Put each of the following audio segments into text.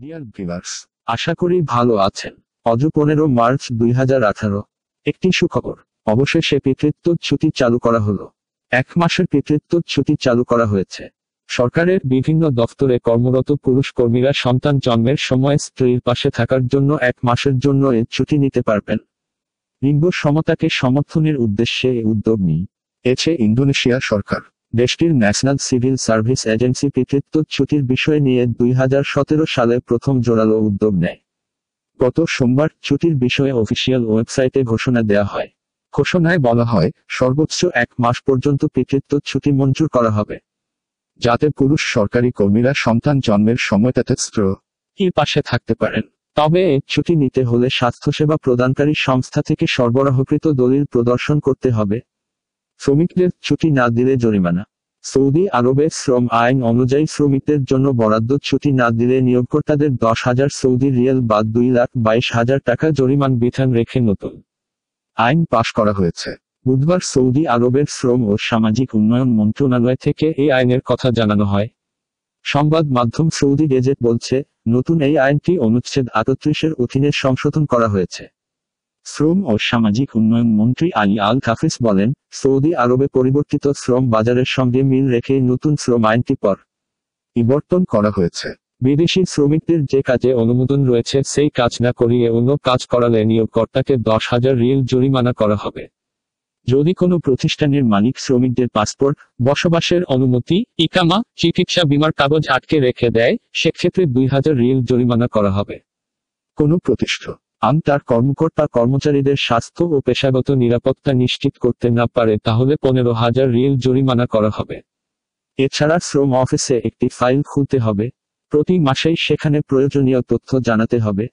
Deer viewers আশা করি ভালো আছেন অজ পনেরো মার্চ দুই একটি সুখবর অবশেষে পিতৃত্ব ছুটি চালু করা হলো এক মাসের পিতৃত্ব ছুটি চালু করা হয়েছে সরকারের বিভিন্ন দফতরে কর্মরত পুরুষ কর্মীরা সন্তান জন্মের সময় স্ত্রীর পাশে থাকার জন্য এক মাসের জন্য এ ছুটি নিতে পারবেন লিঙ্গ সমতাকে সমর্থনের উদ্দেশ্যে এ উদ্যোগ নিয়েছে এছে ইন্দোনেশিয়া সরকার দেশটির ন্যাশনাল সিভিল সার্ভিস এজেন্সি পিতৃত্ব ছুটির বিষয় নিয়ে দুই সালে প্রথম জোরালো উদ্যোগ নেয় গত সোমবার ছুটির বিষয়ে অফিসিয়াল ওয়েবসাইটে ঘোষণা দেয়া হয় ঘোষণায় বলা হয় সর্বোচ্চ এক মাস পর্যন্ত পিতৃত্ব ছুটি মঞ্জুর করা হবে যাতে পুরুষ সরকারি কর্মীরা সন্তান জন্মের সময় তাতে কি পাশে থাকতে পারেন তবে ছুটি নিতে হলে স্বাস্থ্যসেবা প্রদানকারী সংস্থা থেকে সরবরাহকৃত দলিল প্রদর্শন করতে হবে শ্রমিকদের ছুটি না দিলে জরিমানা সৌদি আরবে শ্রম আইন অনুযায়ী শ্রমিকদের জন্য বরাদ্দ ছুটি না দিলে নিয়োগকর্তাদের দশ হাজার সৌদি রিয়াল বা দুই লাখ বাইশ হাজার টাকা জরিমান বিধান রেখে নতুন আইন পাশ করা হয়েছে বুধবার সৌদি আরবের শ্রম ও সামাজিক উন্নয়ন মন্ত্রণালয় থেকে এই আইনের কথা জানানো হয় সংবাদ মাধ্যম সৌদি গেজেট বলছে নতুন এই আইনটি অনুচ্ছেদ আটত্রিশের অধীনে সংশোধন করা হয়েছে শ্রম ও সামাজিক উন্নয়ন মন্ত্রী আলী আল কাফিস বলেন সৌদি আরবে পরিবর্তিত শ্রম বাজারের সঙ্গে মিল রেখে নতুন শ্রম আইনটি পর বিবর্তন করা হয়েছে বিদেশি শ্রমিকদের যে কাজে অনুমোদন রয়েছে সেই কাজ না করিয়ে অন্য কাজ করালে নিয়োগকর্তাকে দশ হাজার রিল জরিমানা করা হবে যদি কোনো প্রতিষ্ঠানের মালিক শ্রমিকদের পাসপোর্ট বসবাসের অনুমতি ইকামা চিকিৎসা বিমার কাগজ আটকে রেখে দেয় সেক্ষেত্রে দুই হাজার রিল জরিমানা করা হবে কোনো প্রতিষ্ঠা আম তার কর্মকর্তা কর্মচারীদের স্বাস্থ্য ও পেশাগত নিরাপত্তা নিশ্চিত করতে না পারে তাহলে পনেরো হাজার রিয়েল জরিমানা করা হবে এছাড়া শ্রম অফিসে একটি ফাইল খুলতে হবে প্রতি মাসেই সেখানে প্রয়োজনীয় তথ্য জানাতে হবে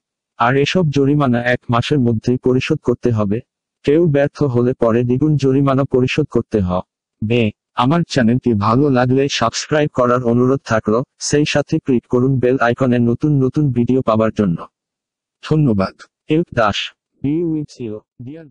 আর এসব জরিমানা এক মাসের মধ্যেই পরিশোধ করতে হবে কেউ ব্যর্থ হলে পরে দ্বিগুণ জরিমানা পরিশোধ করতে হবে আমার চ্যানেলটি ভালো লাগলে সাবস্ক্রাইব করার অনুরোধ থাকল সেই সাথে ক্লিক করুন বেল আইকনে নতুন নতুন ভিডিও পাওয়ার জন্য ধন্যবাদ Help Dash. Be with you, dear.